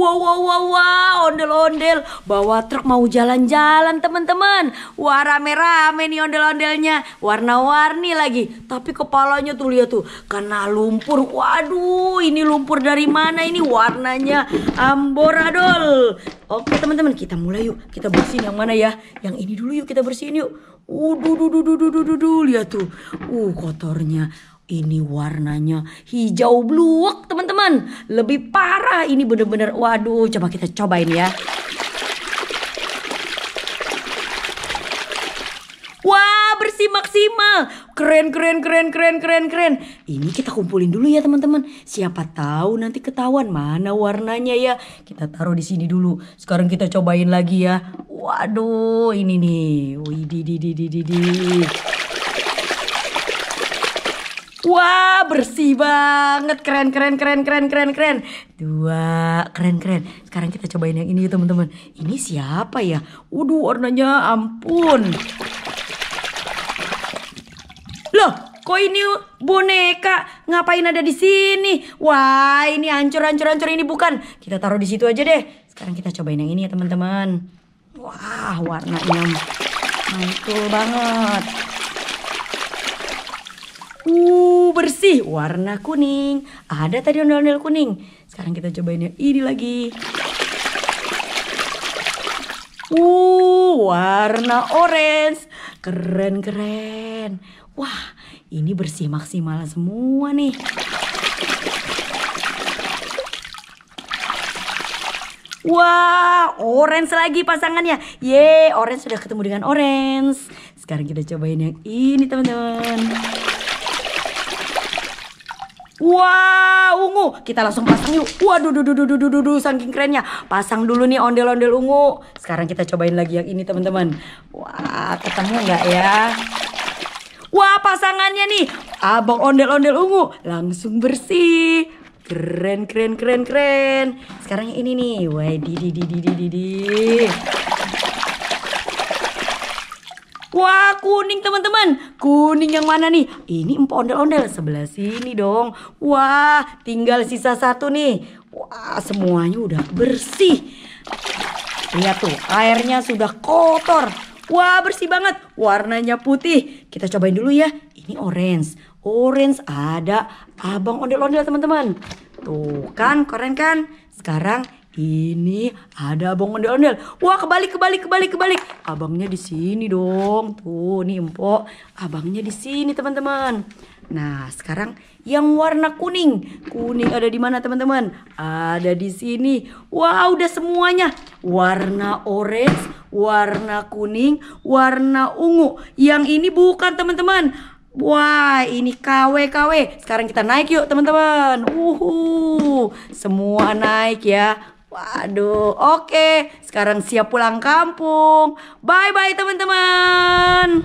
Wow, wow, wow, wow, ondel-ondel. Bawa truk mau jalan-jalan teman-teman. Wah rame-rame nih ondel-ondelnya. Warna-warni lagi. Tapi kepalanya tuh lihat tuh. kena lumpur. Waduh, ini lumpur dari mana ini? Warnanya amboradol. Oke teman-teman, kita mulai yuk. Kita bersihin yang mana ya? Yang ini dulu yuk kita bersihin yuk. Uduh, uh, duh, duh, duh, duh, duh, duh, duh. Lihat tuh. Uh, kotornya. Ini warnanya hijau bluak, teman-teman teman-teman. Lebih parah ini bener-bener. Waduh, coba kita cobain ya. Wah, bersih maksimal. Keren, keren, keren, keren, keren, keren. Ini kita kumpulin dulu ya teman-teman. Siapa tahu nanti ketahuan mana warnanya ya. Kita taruh di sini dulu. Sekarang kita cobain lagi ya. Waduh, ini nih. di di di di di Wah, bersih banget. Keren, keren, keren, keren, keren, keren. Dua, keren, keren. Sekarang kita cobain yang ini, ya teman-teman. Ini siapa ya? Waduh, warnanya ampun. Loh, kok ini boneka? Ngapain ada di sini? Wah, ini hancur, hancur, hancur. Ini bukan. Kita taruh di situ aja deh. Sekarang kita cobain yang ini ya, teman-teman. Wah, warnanya mantul banget. Uh, bersih, warna kuning. Ada tadi ondel-ondel kuning. Sekarang kita cobain yang ini lagi. Uh, warna orange. Keren-keren. Wah, ini bersih maksimal semua nih. Wah, orange lagi pasangannya. Ye, orange sudah ketemu dengan orange. Sekarang kita cobain yang ini, teman-teman. Wah, ungu. Kita langsung pasang yuk. Waduh, duh, duh, duh, duh, duh, duh, duh, saking kerennya. Pasang dulu nih ondel-ondel ungu. Sekarang kita cobain lagi yang ini, teman-teman. Wah, ketemu nggak ya? Wah, pasangannya nih. Abang ondel-ondel ungu langsung bersih. Keren, keren, keren, keren. Sekarang ini nih. Wah, di, di, di, di, di, di. Wah kuning teman-teman Kuning yang mana nih? Ini empat ondel-ondel Sebelah sini dong Wah tinggal sisa satu nih Wah semuanya udah bersih Lihat tuh airnya sudah kotor Wah bersih banget Warnanya putih Kita cobain dulu ya Ini orange Orange ada abang ondel-ondel teman-teman Tuh kan keren kan Sekarang ini ada abang ondel-ondel. Wah kebalik kebalik kebalik kebalik abangnya di sini dong. Tuh, nih empok, abangnya di sini teman-teman. Nah, sekarang yang warna kuning. Kuning ada di mana teman-teman? Ada di sini. Wah, wow, udah semuanya. Warna orange, warna kuning, warna ungu. Yang ini bukan teman-teman. Wah, ini KW-KW. Sekarang kita naik yuk teman-teman. Uhu, semua naik ya. Waduh, oke. Sekarang siap pulang kampung. Bye-bye teman-teman.